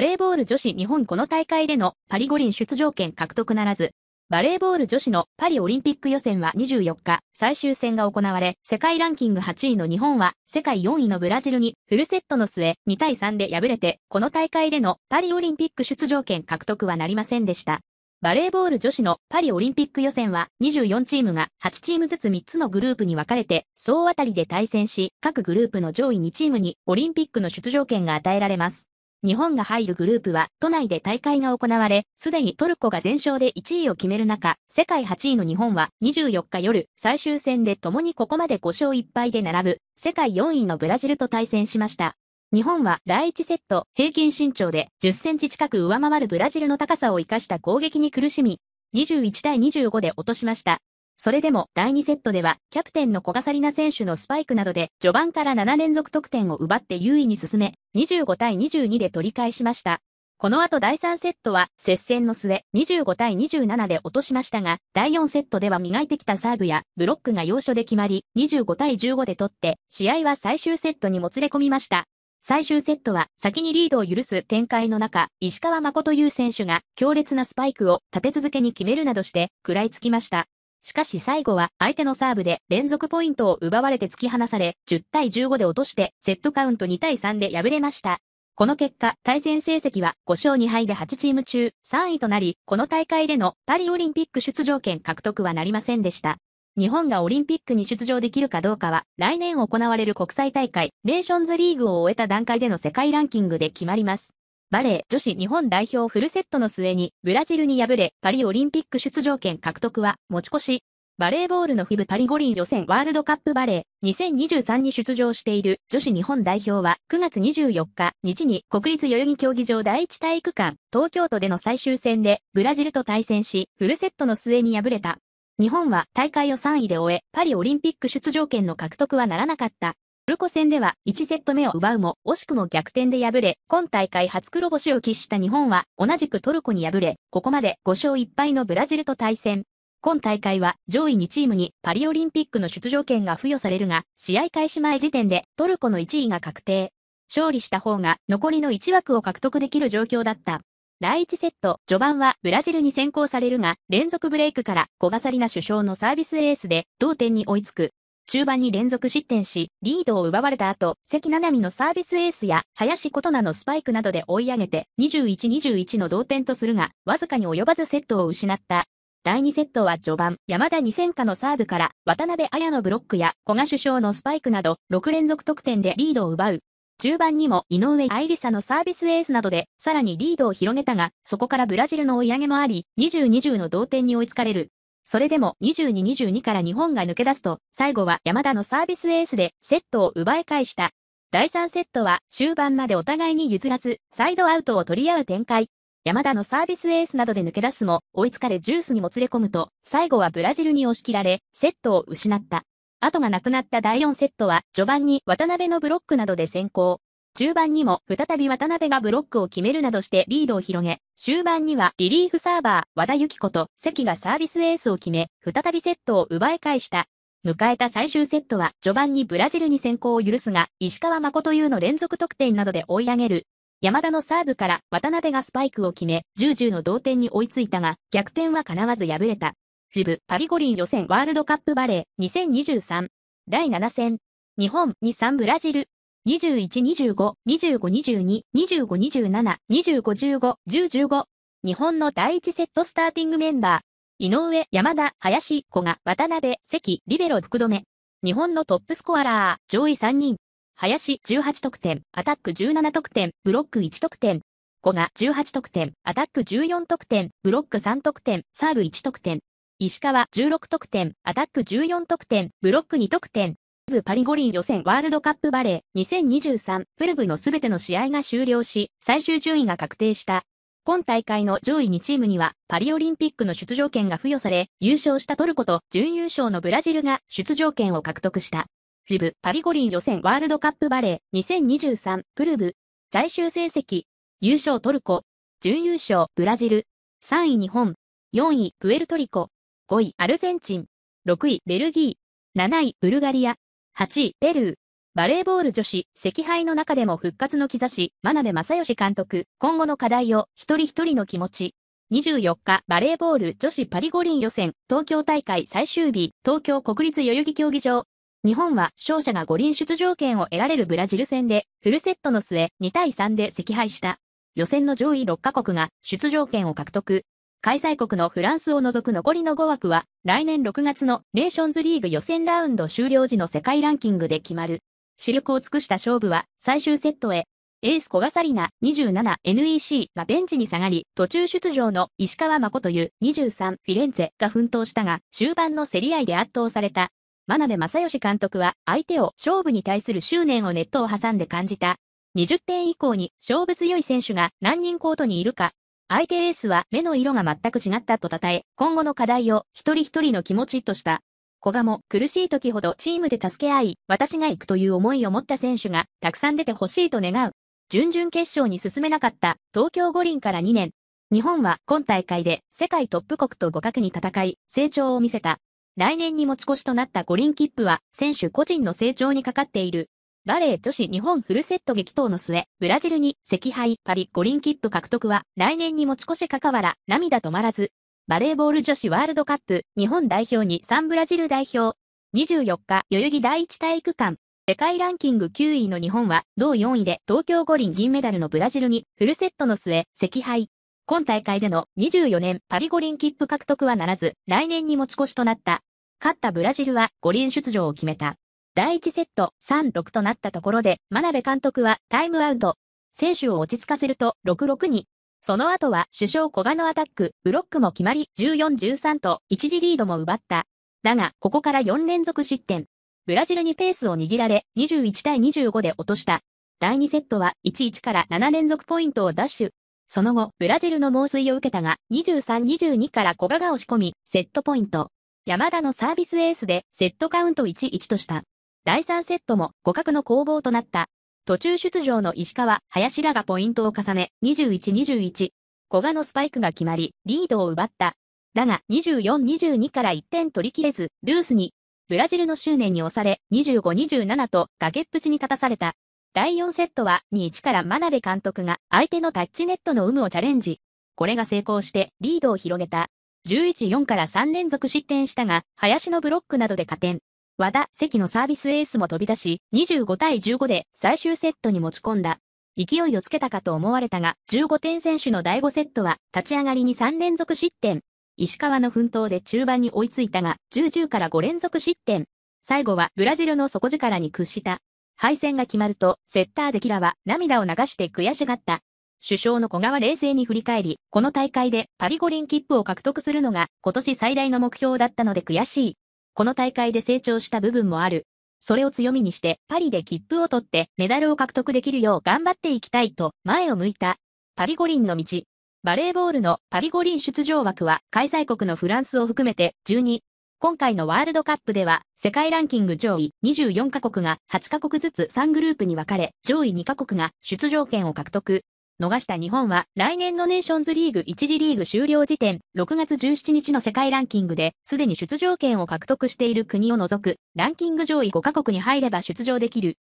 バレーボール女子日本この大会でのパリ五輪出場権獲得ならず、バレーボール女子のパリオリンピック予選は24日、最終戦が行われ、世界ランキング8位の日本は、世界4位のブラジルに、フルセットの末、2対3で敗れて、この大会でのパリオリンピック出場権獲得はなりませんでした。バレーボール女子のパリオリンピック予選は24チームが8チームずつ3つのグループに分かれて総当たりで対戦し各グループの上位2チームにオリンピックの出場権が与えられます。日本が入るグループは都内で大会が行われ、すでにトルコが全勝で1位を決める中、世界8位の日本は24日夜、最終戦で共にここまで5勝1敗で並ぶ、世界4位のブラジルと対戦しました。日本は第1セット、平均身長で10センチ近く上回るブラジルの高さを生かした攻撃に苦しみ、21対25で落としました。それでも第2セットではキャプテンの小笠里奈選手のスパイクなどで序盤から7連続得点を奪って優位に進め、25対22で取り返しました。この後第3セットは接戦の末25対27で落としましたが、第4セットでは磨いてきたサーブやブロックが要所で決まり、25対15で取って、試合は最終セットにもつれ込みました。最終セットは先にリードを許す展開の中、石川誠優選手が強烈なスパイクを立て続けに決めるなどして食らいつきました。しかし最後は相手のサーブで連続ポイントを奪われて突き放され、10対15で落として、セットカウント2対3で敗れました。この結果、対戦成績は5勝2敗で8チーム中3位となり、この大会でのパリオリンピック出場権獲得はなりませんでした。日本がオリンピックに出場できるかどうかは、来年行われる国際大会、ネーションズリーグを終えた段階での世界ランキングで決まります。バレー女子日本代表フルセットの末にブラジルに敗れパリオリンピック出場権獲得は持ち越し。バレーボールのフィブパリ五輪予選ワールドカップバレー2023に出場している女子日本代表は9月24日日に国立代々木競技場第一体育館東京都での最終戦でブラジルと対戦しフルセットの末に敗れた。日本は大会を3位で終えパリオリンピック出場権の獲得はならなかった。トルコ戦では1セット目を奪うも惜しくも逆転で敗れ、今大会初黒星を喫した日本は同じくトルコに敗れ、ここまで5勝1敗のブラジルと対戦。今大会は上位2チームにパリオリンピックの出場権が付与されるが、試合開始前時点でトルコの1位が確定。勝利した方が残りの1枠を獲得できる状況だった。第1セット、序盤はブラジルに先行されるが、連続ブレイクから小笠さりな首相のサービスエースで同点に追いつく。中盤に連続失点し、リードを奪われた後、関七海のサービスエースや、林琴奈のスパイクなどで追い上げて、21-21の同点とするが、わずかに及ばずセットを失った。第2セットは序盤、山田二千華のサーブから、渡辺綾のブロックや、古賀首相のスパイクなど、6連続得点でリードを奪う。中盤にも井上愛理沙のサービスエースなどで、さらにリードを広げたが、そこからブラジルの追い上げもあり、20-20の同点に追いつかれる。それでも22-22から日本が抜け出すと、最後は山田のサービスエースでセットを奪い返した。第3セットは終盤までお互いに譲らず、サイドアウトを取り合う展開。山田のサービスエースなどで抜け出すも、追いつかれジュースにもつれ込むと、最後はブラジルに押し切られ、セットを失った。後がなくなった第4セットは、序盤に渡辺のブロックなどで先行。中盤にも再び渡辺がブロックを決めるなどしてリードを広げ、終盤にはリリーフサーバー、和田由紀子と関がサービスエースを決め、再びセットを奪い返した。迎えた最終セットは序盤にブラジルに先行を許すが、石川誠優の連続得点などで追い上げる。山田のサーブから渡辺がスパイクを決め、10-10の同点に追いついたが、逆転は叶わず敗れた。ジブ、パリリン予選ワールドカップバレー2023第7戦。日本、2-3ブラジル。21-25-25-22-25-27-25-15-10-15日本の第1セットスターティングメンバー。井上、山田、林、古賀、渡辺、関、リベロ、福留。日本のトップスコアラー、上位3人。林、18得点、アタック17得点、ブロック1得点。古賀、18得点、アタック14得点、ブロック3得点、サーブ1得点。石川、16得点、アタック14得点、ブロック2得点。ブパリ五輪予選ワールドカップバレー2023プルブのすべての試合が終了し、最終順位が確定した。今大会の上位2チームには、パリオリンピックの出場権が付与され、優勝したトルコと準優勝のブラジルが出場権を獲得した。ジブ、パリ五輪予選ワールドカップバレー2023プルブ。最終成績、優勝トルコ、準優勝ブラジル、3位日本、4位プエルトリコ、5位アルゼンチン、6位ベルギー、7位ブルガリア、8位、ペルー。バレーボール女子、赤敗の中でも復活の兆し、真鍋正義監督、今後の課題を、一人一人の気持ち。24日、バレーボール女子パリ五輪予選、東京大会最終日、東京国立代々木競技場。日本は勝者が五輪出場権を得られるブラジル戦で、フルセットの末、2対3で赤敗した。予選の上位6カ国が出場権を獲得。開催国のフランスを除く残りの5枠は、来年6月のネーションズリーグ予選ラウンド終了時の世界ランキングで決まる。視力を尽くした勝負は、最終セットへ。エース小笠里奈 27NEC がベンチに下がり、途中出場の石川誠う23フィレンツェが奮闘したが、終盤の競り合いで圧倒された。真鍋正義監督は、相手を勝負に対する執念をネットを挟んで感じた。20点以降に勝負強い選手が何人コートにいるか相手エースは目の色が全く違ったと称え、今後の課題を一人一人の気持ちとした。小賀も苦しい時ほどチームで助け合い、私が行くという思いを持った選手がたくさん出てほしいと願う。準々決勝に進めなかった東京五輪から2年。日本は今大会で世界トップ国と互角に戦い、成長を見せた。来年に持ち越しとなった五輪切符は選手個人の成長にかかっている。バレー女子日本フルセット激闘の末、ブラジルに赤敗パリ五輪切符獲得は来年に持ち越しかかわら涙止まらず、バレーボール女子ワールドカップ日本代表に3ブラジル代表、24日代々木第一体育館、世界ランキング9位の日本は同4位で東京五輪銀メダルのブラジルにフルセットの末、赤敗。今大会での24年パリ五輪切符獲得はならず、来年に持ち越しとなった。勝ったブラジルは五輪出場を決めた。第1セット3-6となったところで、真鍋監督はタイムアウト。選手を落ち着かせると6-6に。その後は首相小賀のアタック、ブロックも決まり、14-13と一時リードも奪った。だが、ここから4連続失点。ブラジルにペースを握られ、21対25で落とした。第2セットは11から7連続ポイントをダッシュ。その後、ブラジルの猛追を受けたが、23-22から小賀が押し込み、セットポイント。山田のサービスエースで、セットカウント1-1とした。第3セットも互角の攻防となった。途中出場の石川、林らがポイントを重ね、21-21。小賀のスパイクが決まり、リードを奪った。だが、24-22から1点取り切れず、ルースに、ブラジルの執念に押され、25-27と崖っぷちに立たされた。第4セットは2-1から真鍋監督が相手のタッチネットの有無をチャレンジ。これが成功してリードを広げた。11-4から3連続失点したが、林のブロックなどで加点。和田、関のサービスエースも飛び出し、25対15で最終セットに持ち込んだ。勢いをつけたかと思われたが、15点選手の第5セットは、立ち上がりに3連続失点。石川の奮闘で中盤に追いついたが、10-10から5連続失点。最後はブラジルの底力に屈した。敗戦が決まると、セッターゼキラは涙を流して悔しがった。首相の小川冷静に振り返り、この大会でパリ五輪切符を獲得するのが今年最大の目標だったので悔しい。この大会で成長した部分もある。それを強みにして、パリで切符を取ってメダルを獲得できるよう頑張っていきたいと前を向いた。パリ五輪の道。バレーボールのパリ五輪出場枠は開催国のフランスを含めて12。今回のワールドカップでは世界ランキング上位24カ国が8カ国ずつ3グループに分かれ、上位2カ国が出場権を獲得。逃した日本は、来年のネーションズリーグ1次リーグ終了時点、6月17日の世界ランキングで、すでに出場権を獲得している国を除く、ランキング上位5カ国に入れば出場できる。